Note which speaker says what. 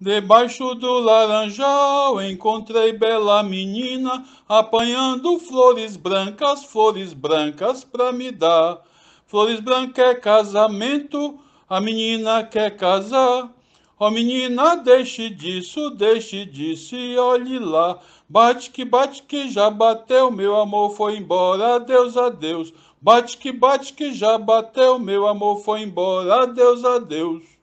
Speaker 1: Debaixo do laranjal encontrei bela menina, apanhando flores brancas, flores brancas pra me dar. Flores brancas é casamento, a menina quer casar. Ó oh, menina, deixe disso, deixe disso e olhe lá. Bate que bate que já bateu, meu amor foi embora, adeus, adeus. Bate que bate que já bateu, meu amor foi embora, adeus, adeus.